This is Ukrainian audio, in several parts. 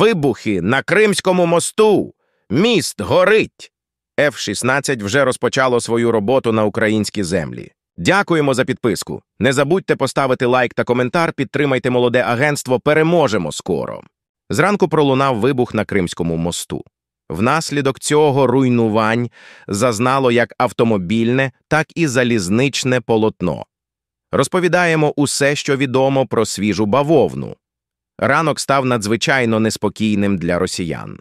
Вибухи на Кримському мосту. Міст горить. f 16 вже розпочало свою роботу на українські землі. Дякуємо за підписку. Не забудьте поставити лайк та коментар, підтримайте молоде агентство. Переможемо скоро. Зранку пролунав вибух на Кримському мосту. Внаслідок цього руйнувань зазнало як автомобільне, так і залізничне полотно. Розповідаємо усе, що відомо про свіжу бавовну. Ранок став надзвичайно неспокійним для росіян.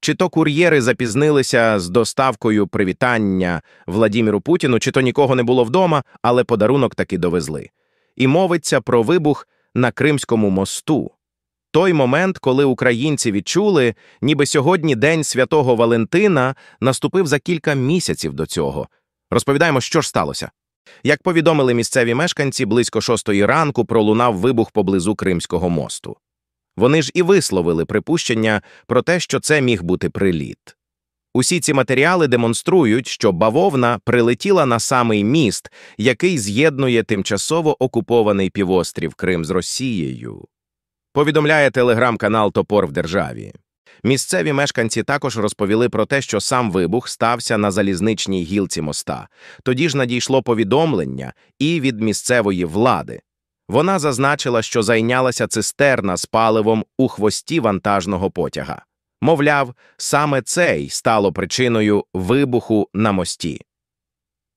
Чи то кур'єри запізнилися з доставкою привітання Владіміру Путіну, чи то нікого не було вдома, але подарунок таки довезли. І мовиться про вибух на Кримському мосту. Той момент, коли українці відчули, ніби сьогодні День святого Валентина наступив за кілька місяців до цього. Розповідаємо, що ж сталося. Як повідомили місцеві мешканці, близько шостої ранку пролунав вибух поблизу Кримського мосту. Вони ж і висловили припущення про те, що це міг бути приліт. Усі ці матеріали демонструють, що бавовна прилетіла на самий міст, який з'єднує тимчасово окупований півострів Крим з Росією. Повідомляє телеграм-канал Топор в державі. Місцеві мешканці також розповіли про те, що сам вибух стався на залізничній гілці моста. Тоді ж надійшло повідомлення і від місцевої влади. Вона зазначила, що зайнялася цистерна з паливом у хвості вантажного потяга. Мовляв, саме це й стало причиною вибуху на мості.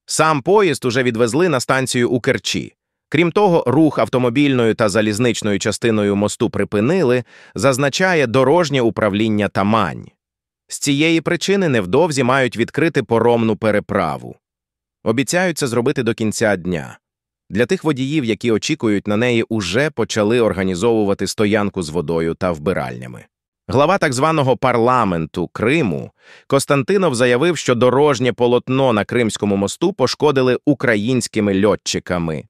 Сам поїзд уже відвезли на станцію у Керчі. Крім того, рух автомобільною та залізничною частиною мосту припинили, зазначає дорожнє управління Тамань. З цієї причини невдовзі мають відкрити поромну переправу. Обіцяються зробити до кінця дня. Для тих водіїв, які очікують на неї, уже почали організовувати стоянку з водою та вбиральнями. Глава так званого парламенту Криму Костантинов заявив, що дорожнє полотно на Кримському мосту пошкодили українськими льотчиками.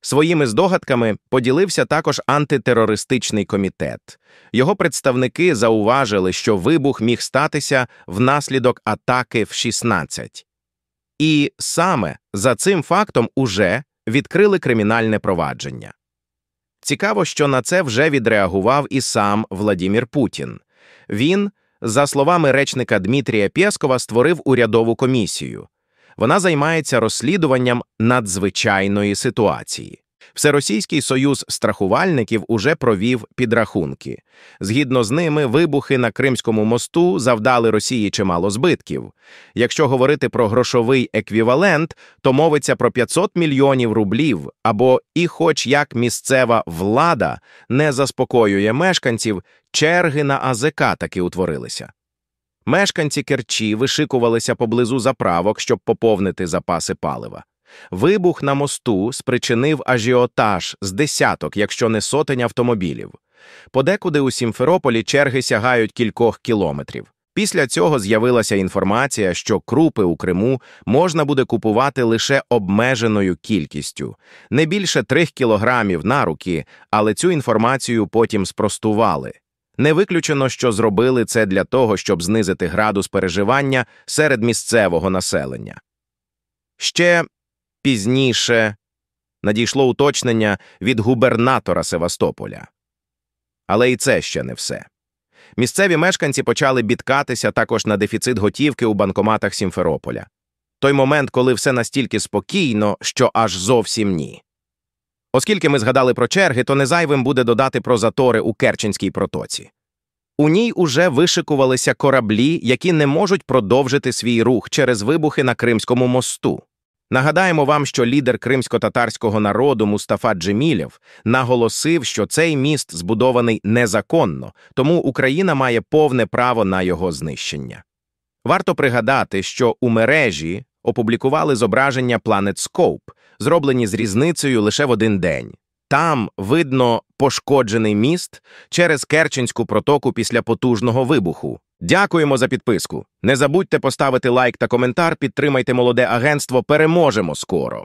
Своїми здогадками поділився також антитерористичний комітет. Його представники зауважили, що вибух міг статися внаслідок атаки в 16. І саме за цим фактом уже відкрили кримінальне провадження. Цікаво, що на це вже відреагував і сам Владімір Путін. Він, за словами речника Дмитрія Пєскова, створив урядову комісію. Вона займається розслідуванням надзвичайної ситуації. Всеросійський союз страхувальників уже провів підрахунки. Згідно з ними, вибухи на Кримському мосту завдали Росії чимало збитків. Якщо говорити про грошовий еквівалент, то мовиться про 500 мільйонів рублів, або і, хоч як місцева влада не заспокоює мешканців, черги на АЗК таки утворилися. Мешканці Керчі вишикувалися поблизу заправок, щоб поповнити запаси палива. Вибух на мосту спричинив ажіотаж з десяток, якщо не сотень автомобілів. Подекуди у Сімферополі черги сягають кількох кілометрів. Після цього з'явилася інформація, що крупи у Криму можна буде купувати лише обмеженою кількістю, не більше трьох кілограмів на руки, але цю інформацію потім спростували. Не виключено, що зробили це для того, щоб знизити градус переживання серед місцевого населення. Ще пізніше надійшло уточнення від губернатора Севастополя. Але і це ще не все. Місцеві мешканці почали бідкатися також на дефіцит готівки у банкоматах Сімферополя. Той момент, коли все настільки спокійно, що аж зовсім ні. Оскільки ми згадали про черги, то не зайвим буде додати про затори у Керченській протоці. У ній уже вишикувалися кораблі, які не можуть продовжити свій рух через вибухи на Кримському мосту. Нагадаємо вам, що лідер кримсько-татарського народу Мустафа Джемілєв наголосив, що цей міст збудований незаконно, тому Україна має повне право на його знищення. Варто пригадати, що у мережі опублікували зображення PlanetScope, зроблені з різницею лише в один день. Там видно пошкоджений міст через Керченську протоку після потужного вибуху. Дякуємо за підписку. Не забудьте поставити лайк та коментар, підтримайте молоде агентство. Переможемо скоро!